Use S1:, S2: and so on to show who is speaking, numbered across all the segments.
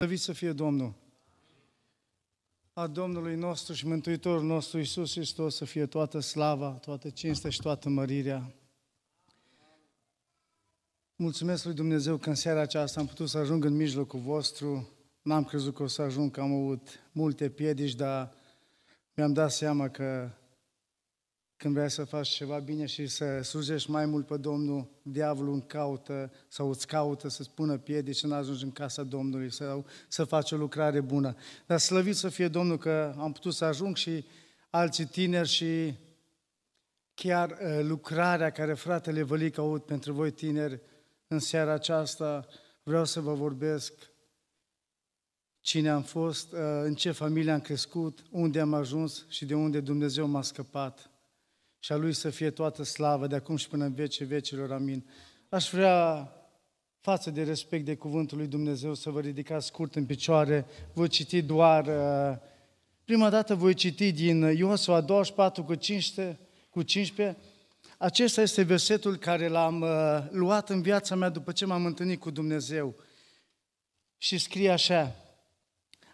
S1: Slăvit să fie Domnul! A Domnului nostru și Mântuitorul nostru Iisus Hristos să fie toată slava, toată cinstea și toată mărirea. Mulțumesc lui Dumnezeu că în seara aceasta am putut să ajung în mijlocul vostru. N-am crezut că o să ajung, că am avut multe piedici, dar mi-am dat seama că când vrei să faci ceva bine și să slujești mai mult pe Domnul, diavolul îmi caută sau îți caută să-ți pună piedici să nu ajungi în casa Domnului sau să faci o lucrare bună. Dar slăvit să fie Domnul că am putut să ajung și alții tineri și chiar ă, lucrarea care fratele Vălic aud pentru voi tineri în seara aceasta, vreau să vă vorbesc cine am fost, ă, în ce familie am crescut, unde am ajuns și de unde Dumnezeu m-a scăpat și a Lui să fie toată slavă de acum și până în vece vecilor. Amin. Aș vrea, față de respect de cuvântul Lui Dumnezeu, să vă ridicați scurt în picioare. Voi citi doar... Uh, prima dată voi citi din Iosua 24 cu 15, cu 15 acesta este versetul care l-am uh, luat în viața mea după ce m-am întâlnit cu Dumnezeu. Și scrie așa,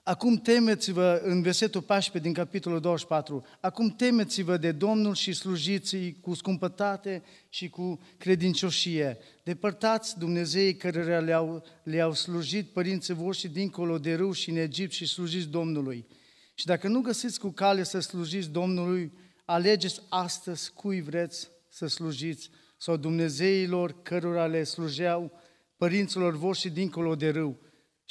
S1: Acum temeți-vă, în versetul 14 din capitolul 24, acum temeți-vă de Domnul și slujiți cu scumpătate și cu credincioșie. Depărtați Dumnezeii care le-au, le-au slujit părinții voștri dincolo de râu și în Egipt și slujiți Domnului. Și dacă nu găsiți cu cale să slujiți Domnului, alegeți astăzi cui vreți să slujiți sau Dumnezeilor cărora le slujeau părinților voștri dincolo de râu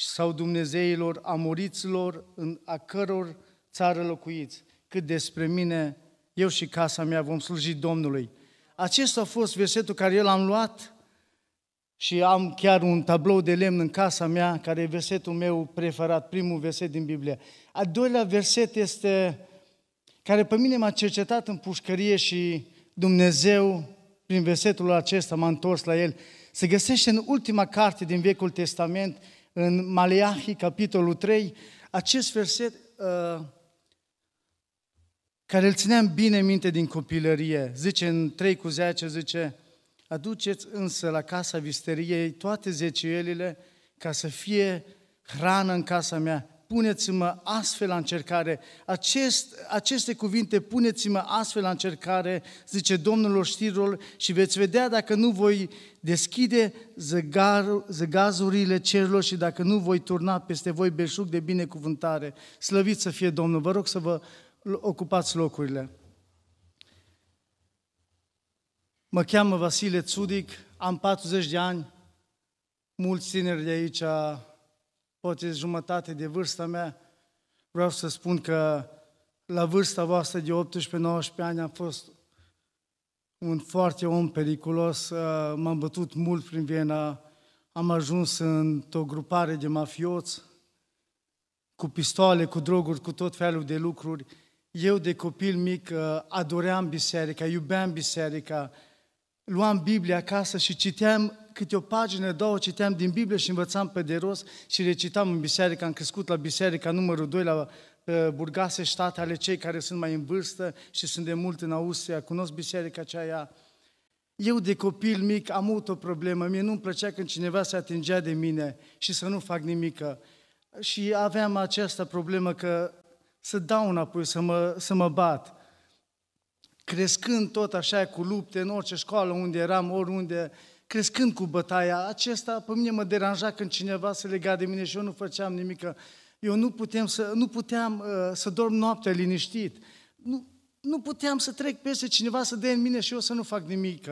S1: sau dumnezeilor amoriților în a căror țară locuiți. Cât despre mine, eu și casa mea vom sluji Domnului. Acesta a fost versetul care eu l-am luat și am chiar un tablou de lemn în casa mea, care e versetul meu preferat, primul verset din Biblie. A doilea verset este care pe mine m-a cercetat în pușcărie și Dumnezeu, prin versetul acesta, m-a întors la el. Se găsește în ultima carte din Vechiul Testament, în Maleahi, capitolul 3, acest verset uh, care îl țineam bine minte din copilărie. Zice în 3 cu 10, zice, aduceți însă la casa visteriei toate zeciuielile ca să fie hrană în casa mea puneți-mă astfel la încercare. Acest, aceste cuvinte, puneți-mă astfel la încercare, zice Domnul oștirul, și veți vedea dacă nu voi deschide zăgar, zăgazurile cerurilor și dacă nu voi turna peste voi belșug de binecuvântare. Slăvit să fie Domnul, vă rog să vă ocupați locurile. Mă cheamă Vasile Țudic, am 40 de ani, mulți tineri de aici poate jumătate de vârsta mea, vreau să spun că la vârsta voastră de 18-19 ani am fost un foarte om periculos, uh, m-am bătut mult prin Viena, am ajuns într-o grupare de mafioți, cu pistoale, cu droguri, cu tot felul de lucruri. Eu, de copil mic, uh, adoream biserica, iubeam biserica, luam Biblia acasă și citeam câte o pagină, două, citeam din Biblie și învățam pe de rost și recitam în biserică. Am crescut la biserica numărul 2 la uh, Burgase State, ale cei care sunt mai în vârstă și sunt de mult în Austria, cunosc biserica aceea. Eu de copil mic am avut o problemă, mie nu-mi plăcea când cineva se atingea de mine și să nu fac nimică. Și aveam această problemă că să dau înapoi, să mă, să mă bat crescând tot așa cu lupte în orice școală unde eram, oriunde, crescând cu bătaia, acesta pe mine mă deranja când cineva se lega de mine și eu nu făceam nimic. Eu nu, putem să, nu puteam uh, să dorm noaptea liniștit. Nu, nu puteam să trec peste cineva să dea în mine și eu să nu fac nimic.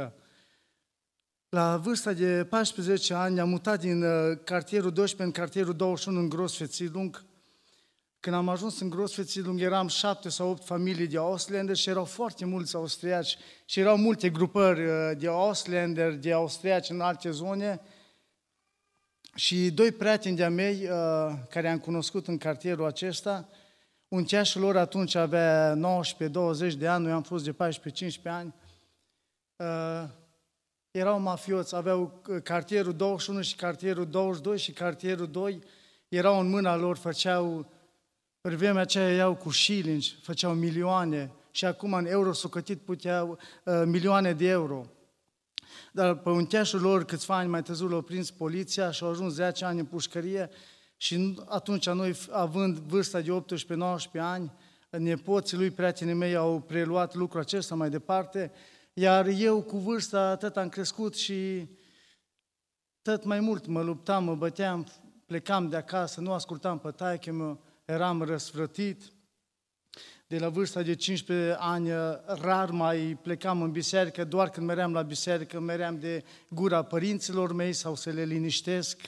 S1: La vârsta de 14 ani am mutat din uh, cartierul 12 în cartierul 21 în Grosfețilung, când am ajuns în Grosvețidung, eram șapte sau opt familii de Auslander și erau foarte mulți austriaci și erau multe grupări uh, de Auslander, de austriaci în alte zone. Și doi prieteni de-a mei, uh, care am cunoscut în cartierul acesta, ceașul lor atunci avea 19-20 de ani, noi am fost de 14-15 ani, uh, erau mafioți, aveau cartierul 21 și cartierul 22 și cartierul 2, erau în mâna lor, făceau pe vremea aceea iau cu șilingi, făceau milioane și acum în euro sucătit puteau uh, milioane de euro. Dar pe uncheașul lor, câțiva ani mai târziu, l-au prins poliția și au ajuns 10 ani în pușcărie și atunci noi, având vârsta de 18-19 ani, nepoții lui, prietenii mei, au preluat lucrul acesta mai departe, iar eu cu vârsta atât am crescut și tot mai mult mă luptam, mă băteam, plecam de acasă, nu ascultam pe taică meu, eram răsfrătit. De la vârsta de 15 ani rar mai plecam în biserică, doar când meream la biserică, meream de gura părinților mei sau să le liniștesc.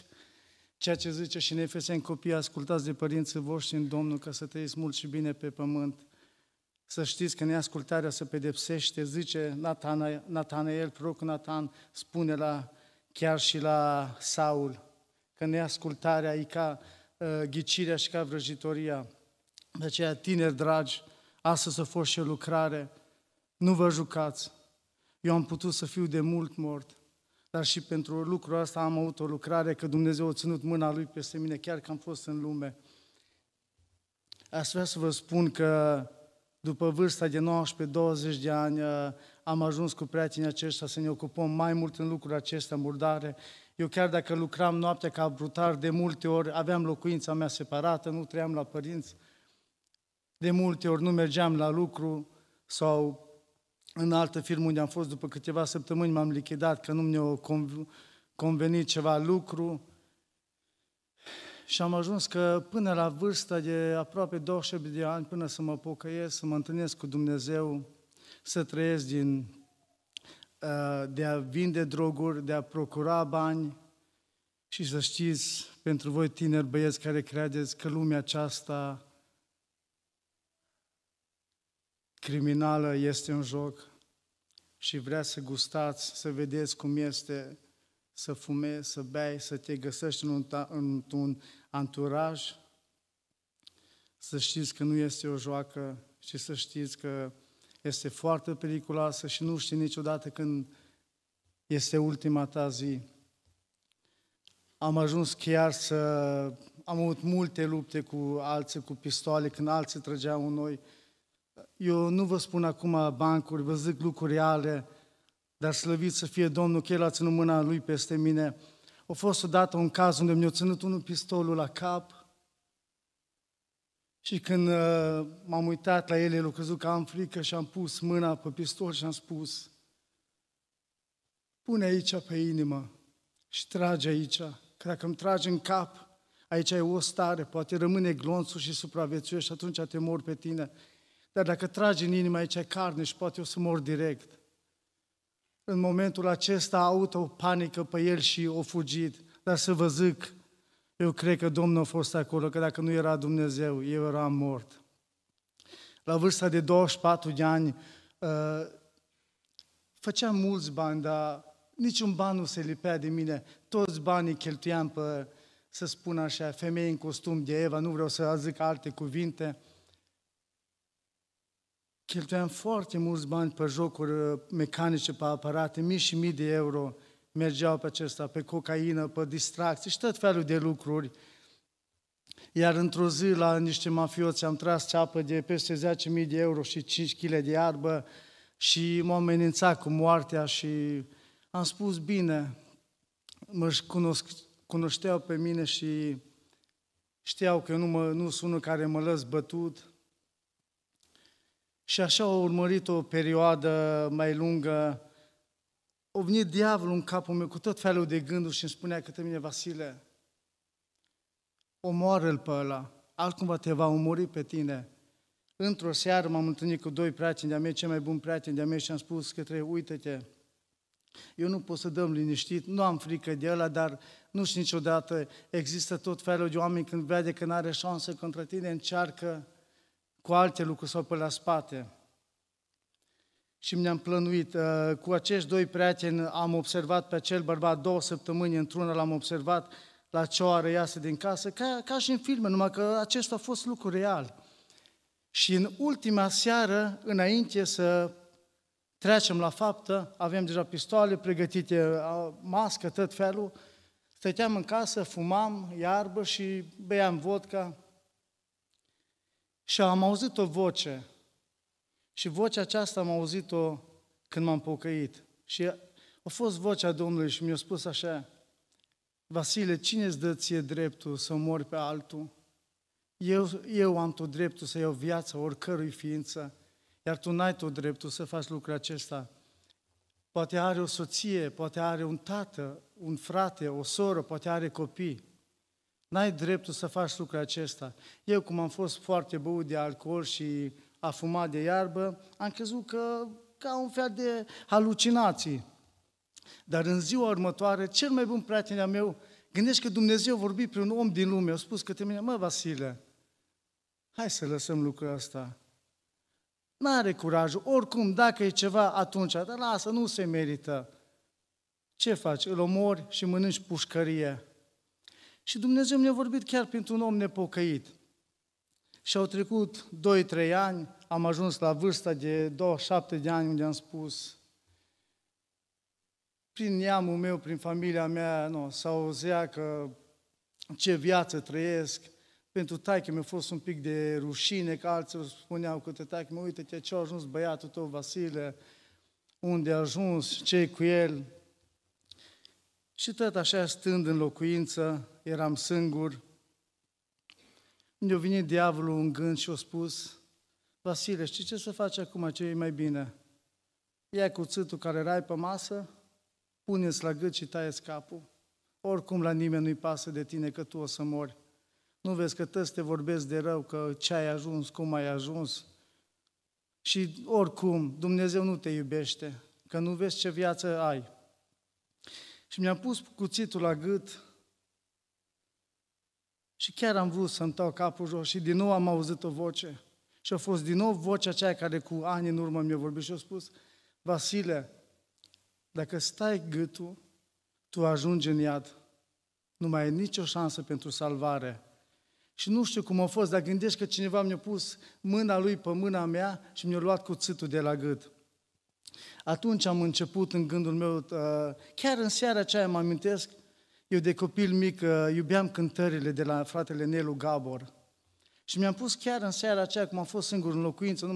S1: Ceea ce zice și în copii, ascultați de părinții voștri în Domnul ca să trăiți mult și bine pe pământ. Să știți că neascultarea se pedepsește, zice Natanael, prorocul Natan, spune la, chiar și la Saul, că neascultarea e ca Uh, ghicirea și ca vrăjitoria. De aceea, tineri dragi, astăzi a fost și o lucrare, nu vă jucați. Eu am putut să fiu de mult mort, dar și pentru lucrul ăsta am avut o lucrare, că Dumnezeu a ținut mâna Lui peste mine, chiar că am fost în lume. Aș vrea să vă spun că după vârsta de 19-20 de ani uh, am ajuns cu prietenii aceștia să ne ocupăm mai mult în lucruri acestea murdare eu chiar dacă lucram noaptea ca brutar, de multe ori aveam locuința mea separată, nu trăiam la părinți, de multe ori nu mergeam la lucru sau în altă firmă unde am fost, după câteva săptămâni m-am lichidat că nu mi-a convenit ceva lucru și am ajuns că până la vârsta de aproape 20 de ani, până să mă pocăiesc, să mă întâlnesc cu Dumnezeu, să trăiesc din Uh, de a vinde droguri, de a procura bani. Și să știți, pentru voi tineri băieți care credeți că lumea aceasta criminală este un joc și vrea să gustați, să vedeți cum este să fumezi, să bei, să te găsești în un, în un anturaj, să știți că nu este o joacă și să știți că este foarte periculoasă și nu știi niciodată când este ultima ta zi. Am ajuns chiar să... Am avut multe lupte cu alții, cu pistoale, când alții trăgeau în noi. Eu nu vă spun acum bancuri, vă zic lucruri reale, dar slăvit să fie Domnul că El a ținut mâna Lui peste mine. A fost odată un caz unde mi-a ținut unul pistolul la cap, și când uh, m-am uitat la ele, a crezut că am frică și am pus mâna pe pistol și am spus, pune aici pe inimă și trage aici, că dacă îmi tragi în cap, aici e o stare, poate rămâne glonțul și supraviețuiești și atunci te mor pe tine. Dar dacă tragi în inimă, aici e carne și poate o să mor direct. În momentul acesta a avut o panică pe el și o fugit. Dar să vă zic, eu cred că Domnul a fost acolo, că dacă nu era Dumnezeu, eu eram mort. La vârsta de 24 de ani, uh, făceam mulți bani, dar niciun ban nu se lipea de mine. Toți banii cheltuiam pe, să spun așa, femei în costum de Eva, nu vreau să zic alte cuvinte. Cheltuiam foarte mulți bani pe jocuri uh, mecanice, pe aparate, mii și mii de euro mergeau pe acesta, pe cocaină, pe distracții și tot felul de lucruri. Iar într-o zi la niște mafioți am tras ceapă de peste 10.000 de euro și 5 kg de iarbă și m-au amenințat cu moartea și am spus, bine, mă cunosc, cunoșteau pe mine și știau că nu, mă, nu sunt unul care mă lăs bătut. Și așa a urmărit o perioadă mai lungă o venit diavolul în capul meu cu tot felul de gânduri și îmi spunea către mine, Vasile, omoară-l pe ăla, altcumva te va omori pe tine. Într-o seară m-am întâlnit cu doi prieteni de-a mei, cei mai buni prieteni de-a mei și am spus către uite-te, eu nu pot să dăm liniștit, nu am frică de ăla, dar nu știu niciodată, există tot felul de oameni când vede că nu are șansă contra tine, încearcă cu alte lucruri sau pe la spate și mi am plănuit. Uh, cu acești doi prieteni am observat pe acel bărbat două săptămâni, într-una l-am observat la ce oară iasă din casă, ca, ca și în filme, numai că acesta a fost lucru real. Și în ultima seară, înainte să trecem la faptă, avem deja pistoale pregătite, mască, tot felul, stăteam în casă, fumam iarbă și beam vodka. Și am auzit o voce și vocea aceasta am auzit-o când m-am pocăit. Și a fost vocea Domnului și mi-a spus așa, Vasile, cine îți dă ție dreptul să mori pe altul? Eu, eu am tot dreptul să iau viața oricărui ființă, iar tu n-ai tot dreptul să faci lucrul acesta. Poate are o soție, poate are un tată, un frate, o soră, poate are copii. N-ai dreptul să faci lucrul acesta. Eu, cum am fost foarte băut de alcool și a fumat de iarbă, am crezut că ca un fel de halucinații. Dar în ziua următoare, cel mai bun prieten al meu, gândește că Dumnezeu vorbit prin un om din lume, a spus către mine, mă, Vasile, hai să lăsăm lucrul ăsta. N-are curajul, oricum, dacă e ceva atunci, dar lasă, nu se merită. Ce faci? Îl omori și mănânci pușcărie. Și Dumnezeu mi-a vorbit chiar pentru un om nepocăit. Și au trecut 2-3 ani, am ajuns la vârsta de 27 de ani unde am spus, prin neamul meu, prin familia mea, nu, sau auzea că ce viață trăiesc, pentru taică mi-a fost un pic de rușine, că alții spuneau te taică, mă uite ce a ajuns băiatul tău, Vasile, unde a ajuns, ce cu el. Și tot așa, stând în locuință, eram singur, mi-a venit diavolul în gând și a spus, Vasile, știi ce să faci acum, ce e mai bine? Ia cuțitul care rai pe masă, pune-ți la gât și taie capul. Oricum la nimeni nu-i pasă de tine că tu o să mori. Nu vezi că tăi te vorbesc de rău, că ce ai ajuns, cum ai ajuns. Și oricum, Dumnezeu nu te iubește, că nu vezi ce viață ai. Și mi-am pus cuțitul la gât și chiar am vrut să-mi dau capul jos și din nou am auzit o voce. Și a fost din nou vocea aceea care cu ani în urmă mi-a vorbit și a spus, Vasile, dacă stai gâtul, tu ajungi în iad. Nu mai ai nicio șansă pentru salvare. Și nu știu cum a fost, dar gândești că cineva mi-a pus mâna lui pe mâna mea și mi-a luat cuțitul de la gât. Atunci am început în gândul meu, uh, chiar în seara aceea mă amintesc, eu de copil mic uh, iubeam cântările de la fratele Nelu Gabor. Și mi-am pus chiar în seara aceea, cum am fost singur în locuință, nu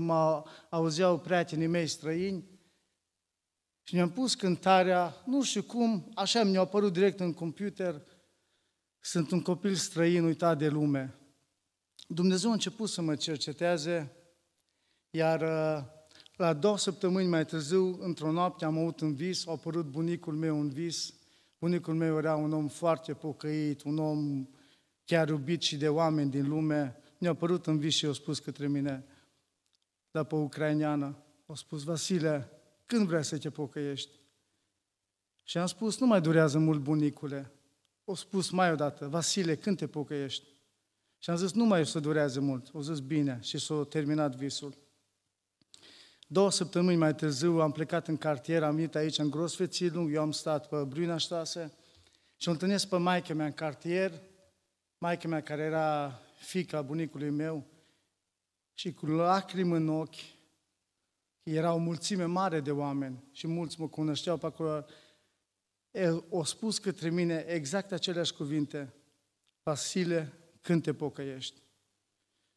S1: mă uh, auzeau prietenii mei străini, și mi-am pus cântarea, nu știu cum, așa mi-a apărut direct în computer, sunt un copil străin uitat de lume. Dumnezeu a început să mă cerceteze, iar uh, la două săptămâni mai târziu, într-o noapte, am avut un vis, a apărut bunicul meu un vis, Bunicul meu era un om foarte pocăit, un om chiar iubit și de oameni din lume. Mi-a părut în vis și a spus către mine, la da, pe ucraineană, a spus, Vasile, când vrei să te pocăiești? Și am spus, nu mai durează mult, bunicule. O spus mai odată, Vasile, când te pocăiești? Și am zis, nu mai o să durează mult. O zis, bine. Și s-a terminat visul. Două săptămâni mai târziu am plecat în cartier, am venit aici în Grosfețilung, eu am stat pe Ștase și o întâlnesc pe maica mea în cartier, maica mea care era fica bunicului meu și cu lacrimi în ochi, era o mulțime mare de oameni și mulți mă cunoșteau pe acolo, au spus către mine exact aceleași cuvinte, Vasile, când te pocăiești.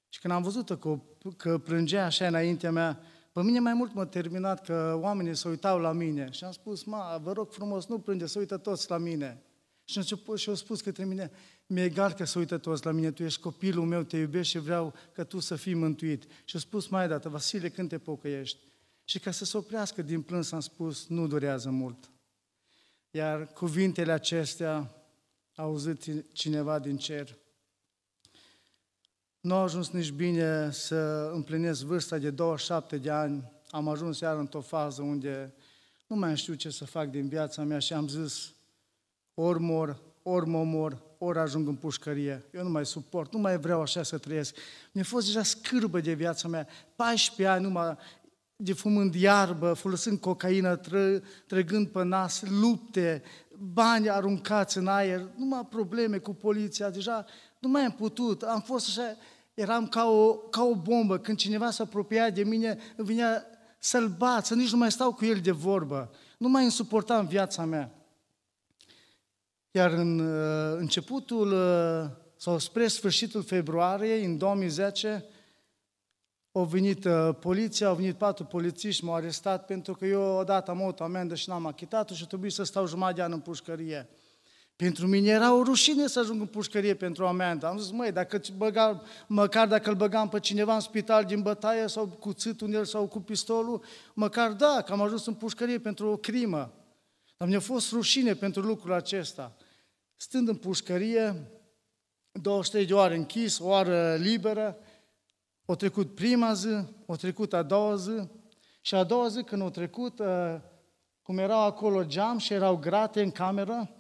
S1: Și când am văzut că, că plângea așa înaintea mea, pe mine mai mult m-a terminat că oamenii se uitau la mine și am spus, ma, vă rog frumos, nu plânge, să uită toți la mine. Și început și au spus către mine, mi-e egal că să uită toți la mine, tu ești copilul meu, te iubesc și vreau că tu să fii mântuit. Și au spus mai dată, Vasile, când te pocăiești? Și ca să se oprească din plâns am spus, nu durează mult. Iar cuvintele acestea au auzit cineva din cer. Nu a ajuns nici bine să împlinesc vârsta de 27 de ani. Am ajuns iar într-o fază unde nu mai știu ce să fac din viața mea și am zis, ori mor, ori mă mor, ori ajung în pușcărie. Eu nu mai suport, nu mai vreau așa să trăiesc. Mi-a fost deja scârbă de viața mea. 14 ani numai de fumând iarbă, folosind cocaină, tră, trăgând pe nas, lupte, bani aruncați în aer, numai probleme cu poliția. Deja nu mai am putut, am fost așa, eram ca o, ca o bombă. Când cineva se apropia de mine, îmi vinea să-l bat, să nici nu mai stau cu el de vorbă. Nu mai însuportam viața mea. Iar în uh, începutul, uh, sau spre sfârșitul februarie, în 2010, au venit uh, poliția, au venit patru polițiști, m-au arestat pentru că eu odată am o amendă și n-am achitat-o și a trebuit să stau jumătate de an în pușcărie. Pentru mine era o rușine să ajung în pușcărie pentru amendă. Am zis, măi, dacă băga, măcar dacă îl băgam pe cineva în spital din bătaie sau cu țâtul în el sau cu pistolul, măcar da, că am ajuns în pușcărie pentru o crimă. Dar mi-a fost rușine pentru lucrul acesta. Stând în pușcărie, 23 de ore închis, o oră liberă, o trecut prima zi, o trecut a doua zi și a doua zi când o trecut, uh, cum erau acolo geam și erau grate în cameră,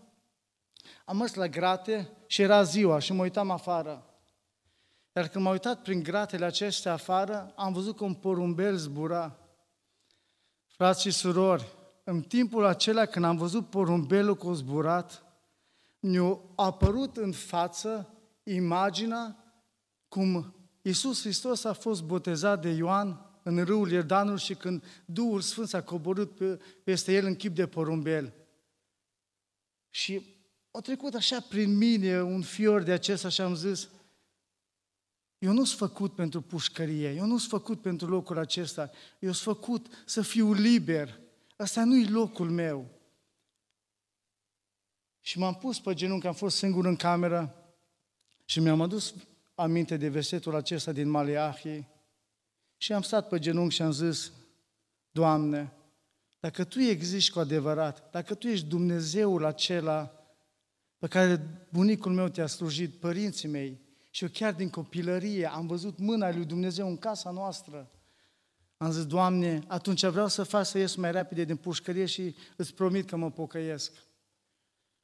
S1: am mers la grate și era ziua și mă uitam afară. Iar când m-am uitat prin gratele acestea afară, am văzut că un porumbel zbura. Frați și surori, în timpul acela când am văzut porumbelul cu zburat, mi-a apărut în față imaginea cum Iisus Hristos a fost botezat de Ioan în râul Iordanul și când Duhul Sfânt s-a coborât peste el în chip de porumbel. Și a trecut așa prin mine un fior de acesta și am zis, eu nu sunt făcut pentru pușcărie, eu nu sunt făcut pentru locul acesta, eu sunt făcut să fiu liber. Asta nu-i locul meu. Și m-am pus pe genunchi, am fost singur în cameră și mi-am adus aminte de versetul acesta din Maleahi și am stat pe genunchi și am zis, Doamne, dacă Tu existi cu adevărat, dacă Tu ești Dumnezeul acela pe care bunicul meu te-a slujit, părinții mei, și eu chiar din copilărie am văzut mâna lui Dumnezeu în casa noastră. Am zis, Doamne, atunci vreau să fac să ies mai repede din pușcărie și îți promit că mă pocăiesc.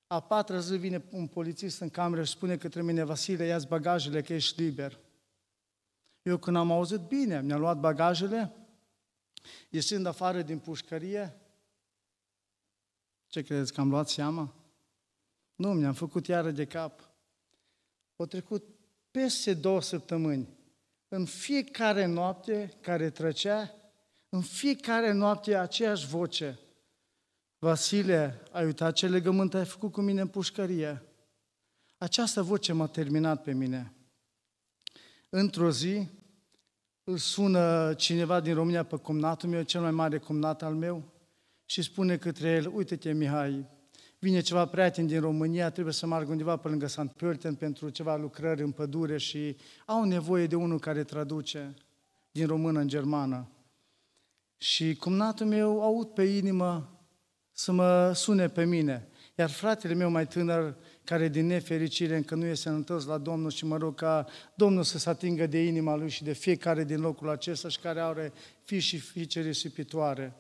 S1: A patra zi vine un polițist în cameră și spune către mine, Vasile, ia bagajele că ești liber. Eu când am auzit, bine, mi-am luat bagajele, ieșind afară din pușcărie, ce credeți că am luat seama? Nu, mi-am făcut iară de cap. Au trecut peste două săptămâni. În fiecare noapte care trecea, în fiecare noapte aceeași voce. Vasile, ai uitat ce legământ ai făcut cu mine în pușcărie. Această voce m-a terminat pe mine. Într-o zi, îl sună cineva din România pe cumnatul meu, cel mai mare cumnat al meu, și spune către el, uite-te, Mihai, vine ceva prieten din România, trebuie să meargă undeva pe lângă St. Pölten pentru ceva lucrări în pădure și au nevoie de unul care traduce din română în germană. Și cumnatul meu aud pe inimă să mă sune pe mine. Iar fratele meu mai tânăr, care din nefericire încă nu este întors la Domnul și mă rog ca Domnul să se atingă de inima lui și de fiecare din locul acesta și care are fi și fiice risipitoare.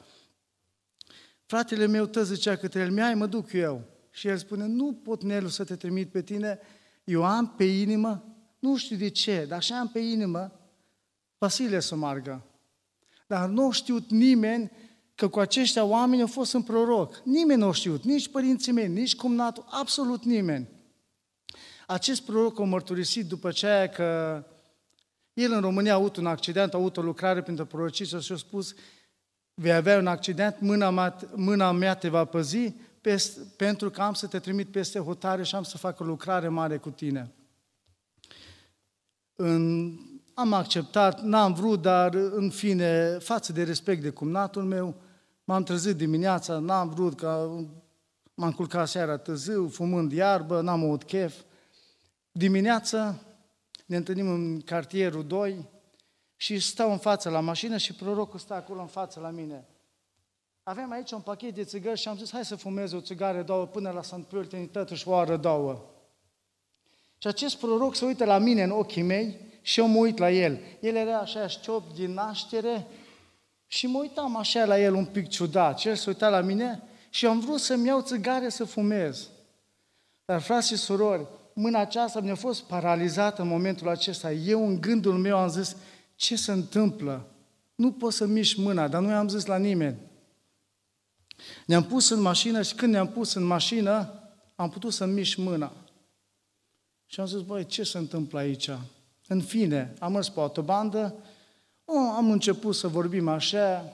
S1: Fratele meu tău zicea către el, mi-ai, mă duc eu. Și el spune, nu pot, Nelu, să te trimit pe tine, eu am pe inimă, nu știu de ce, dar așa am pe inimă, Vasile să margă. Dar nu a știut nimeni că cu aceștia oameni au fost în proroc. Nimeni nu a știut, nici părinții mei, nici cumnatul, absolut nimeni. Acest proroc a mărturisit după aceea că el în România a avut un accident, a avut o lucrare pentru o și a spus vei avea un accident, mâna mea, mâna mea te va păzi peste, pentru că am să te trimit peste hotare și am să fac o lucrare mare cu tine. În, am acceptat, n-am vrut, dar în fine, față de respect de cumnatul meu, m-am trezit dimineața, n-am vrut, că m-am culcat seara târziu, fumând iarbă, n-am avut chef. Dimineața ne întâlnim în cartierul 2, și stau în față la mașină și prorocul stă acolo în față la mine. Aveam aici un pachet de țigări și am zis, hai să fumez o țigară, două, până la St. Pölten, totuși o oară, două. Și acest proroc se uită la mine în ochii mei și eu mă uit la el. El era așa șciop din naștere și mă uitam așa la el un pic ciudat. Și el se uita la mine și am vrut să-mi iau țigare să fumez. Dar, frați și surori, mâna aceasta mi-a fost paralizată în momentul acesta. Eu, în gândul meu, am zis, ce se întâmplă? Nu poți să miști mâna, dar i am zis la nimeni. Ne-am pus în mașină și când ne-am pus în mașină, am putut să miști mâna. Și am zis, băi, ce se întâmplă aici? În fine, am mers pe autobandă, o, am început să vorbim așa,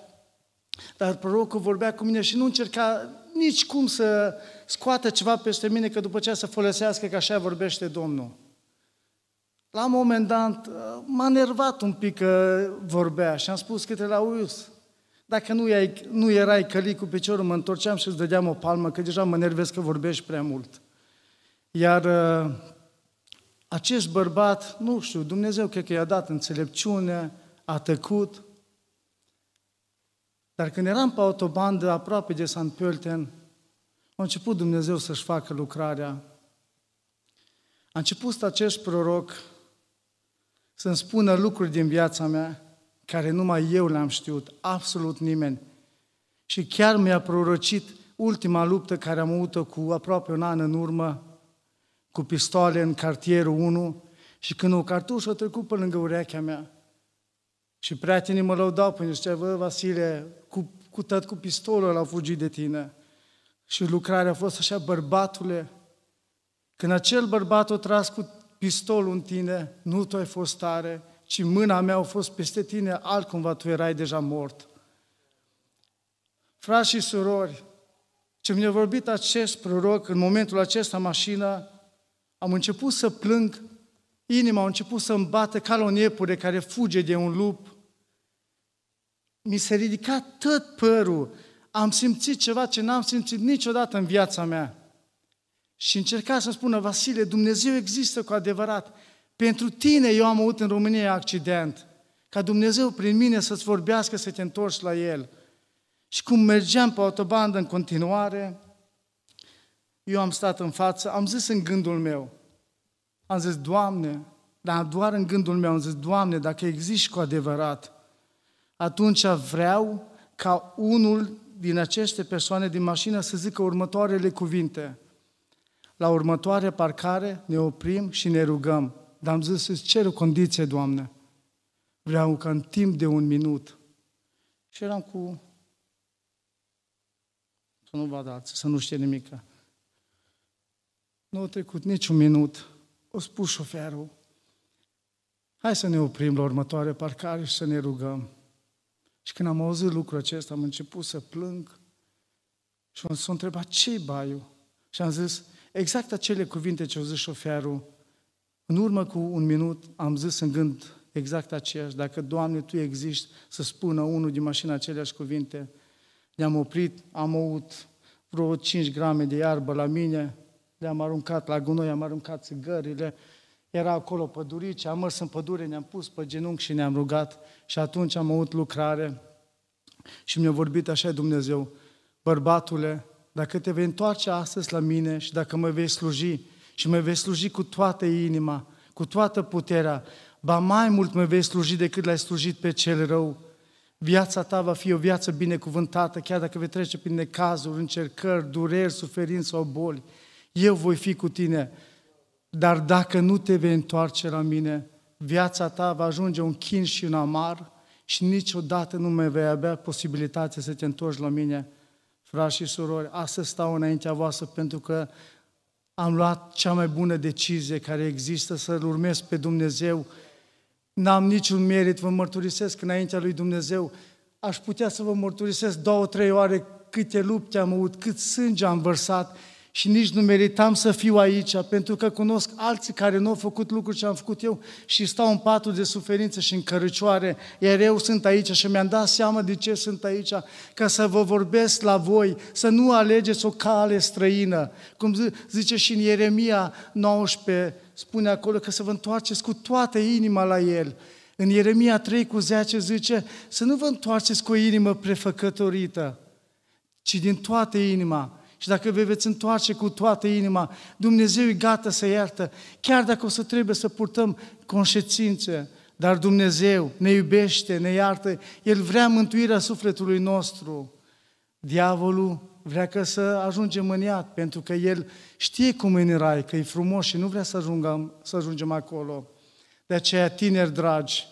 S1: dar prorocul vorbea cu mine și nu încerca nici cum să scoată ceva peste mine, că după ce să folosească că așa vorbește Domnul. La un moment dat uh, m-a nervat un pic că vorbea și am spus către la Uius. Dacă nu, ai, nu erai călit cu piciorul, mă întorceam și îți dădeam o palmă, că deja mă nervez că vorbești prea mult. Iar uh, acest bărbat, nu știu, Dumnezeu cred că i-a dat înțelepciune, a tăcut. Dar când eram pe autobandă aproape de San Pölten, a început Dumnezeu să-și facă lucrarea. A început acest proroc să-mi spună lucruri din viața mea care numai eu le-am știut, absolut nimeni. Și chiar mi-a prorocit ultima luptă care am avut-o cu aproape un an în urmă, cu pistoale în cartierul 1, și când o cartușă a trecut pe lângă urechea mea. Și prietenii mă lăudau până și vă, Vasile, cu, cu tot cu pistolul a fugit de tine. Și lucrarea a fost așa, bărbatule, când acel bărbat o tras cu pistolul în tine, nu tu ai fost tare, ci mâna mea a fost peste tine, altcumva tu erai deja mort. Frați și surori, ce mi-a vorbit acest proroc în momentul acesta mașină, am început să plâng, inima a început să-mi bată ca la un iepure care fuge de un lup. Mi se ridica tot părul, am simțit ceva ce n-am simțit niciodată în viața mea și încerca să spună, Vasile, Dumnezeu există cu adevărat. Pentru tine eu am avut în România accident. Ca Dumnezeu prin mine să-ți vorbească să te întorci la El. Și cum mergeam pe autobandă în continuare, eu am stat în față, am zis în gândul meu, am zis, Doamne, dar doar în gândul meu am zis, Doamne, dacă existi cu adevărat, atunci vreau ca unul din aceste persoane din mașină să zică următoarele cuvinte – la următoarea parcare ne oprim și ne rugăm. Dar am zis, îți cer o condiție, Doamne. Vreau ca în timp de un minut. Și eram cu... Să nu vă dați, să nu știe nimic. Nu a trecut niciun minut. O spus șoferul. Hai să ne oprim la următoare parcare și să ne rugăm. Și când am auzit lucrul acesta, am început să plâng și m-am întrebat, ce baiul? Și am zis, exact acele cuvinte ce au zis șoferul. În urmă cu un minut am zis în gând exact aceeași. Dacă, Doamne, Tu existi, să spună unul din mașină aceleași cuvinte. Ne-am oprit, am avut vreo 5 grame de iarbă la mine, le-am aruncat la gunoi, am aruncat țigările, era acolo pădurice, am mers în pădure, ne-am pus pe genunchi și ne-am rugat și atunci am avut lucrare și mi-a vorbit așa Dumnezeu, bărbatule, dacă te vei întoarce astăzi la mine și dacă mă vei sluji și mă vei sluji cu toată inima, cu toată puterea, ba mai mult mă vei sluji decât l-ai slujit pe cel rău, viața ta va fi o viață binecuvântată, chiar dacă vei trece prin necazuri, încercări, dureri, suferințe sau boli. Eu voi fi cu tine, dar dacă nu te vei întoarce la mine, viața ta va ajunge un chin și un amar și niciodată nu mai vei avea posibilitatea să te întorci la mine. Frați și surori, astăzi stau înaintea voastră pentru că am luat cea mai bună decizie care există, să-L urmez pe Dumnezeu. N-am niciun merit, vă mărturisesc înaintea lui Dumnezeu. Aș putea să vă mărturisesc două, trei oare câte lupte am avut, cât sânge am vărsat, și nici nu meritam să fiu aici, pentru că cunosc alții care nu au făcut lucruri ce am făcut eu și stau în patul de suferință și în cărăcioare, iar eu sunt aici și mi-am dat seama de ce sunt aici, ca să vă vorbesc la voi, să nu alegeți o cale străină. Cum zice și în Ieremia 19, spune acolo că să vă întoarceți cu toată inima la El. În Ieremia 3 cu 10 zice să nu vă întoarceți cu o inimă prefăcătorită, ci din toată inima, și dacă vă veți întoarce cu toată inima, Dumnezeu e gata să iartă, chiar dacă o să trebuie să purtăm conștiințe. Dar Dumnezeu ne iubește, ne iartă, El vrea mântuirea sufletului nostru. Diavolul vrea că să ajungem în iad, pentru că el știe cum e în rai, că e frumos și nu vrea să ajungem, să ajungem acolo. De aceea, tineri dragi,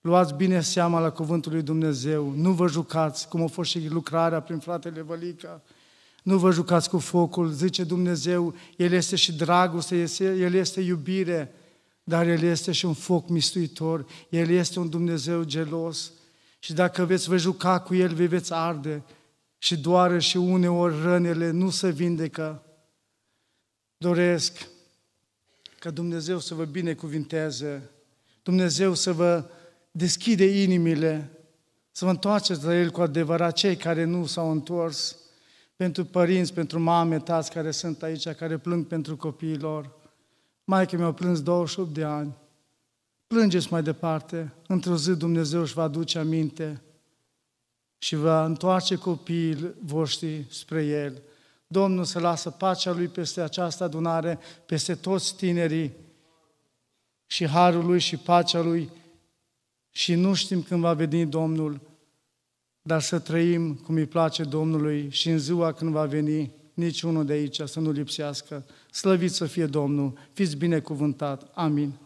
S1: luați bine seama la cuvântul lui Dumnezeu, nu vă jucați, cum a fost și lucrarea prin fratele Vălica, nu vă jucați cu focul, zice Dumnezeu, El este și dragoste, El este iubire, dar El este și un foc mistuitor, El este un Dumnezeu gelos. Și dacă veți vă juca cu El, vei veți arde și doare și uneori rănele nu se vindecă. Doresc ca Dumnezeu să vă binecuvinteze, Dumnezeu să vă deschide inimile, să vă întoarceți la El cu adevărat cei care nu s-au întors, pentru părinți, pentru mame, tați care sunt aici, care plâng pentru copiilor. Maica mi-a plâns 28 de ani. Plângeți mai departe, într-o zi Dumnezeu își va aduce aminte și va întoarce copiii voștri spre El. Domnul să lasă pacea Lui peste această adunare, peste toți tinerii și harul Lui și pacea Lui și nu știm când va veni Domnul, dar să trăim cum îi place Domnului și în ziua când va veni niciunul de aici să nu lipsească. Slăvit să fie Domnul, fiți binecuvântat. Amin.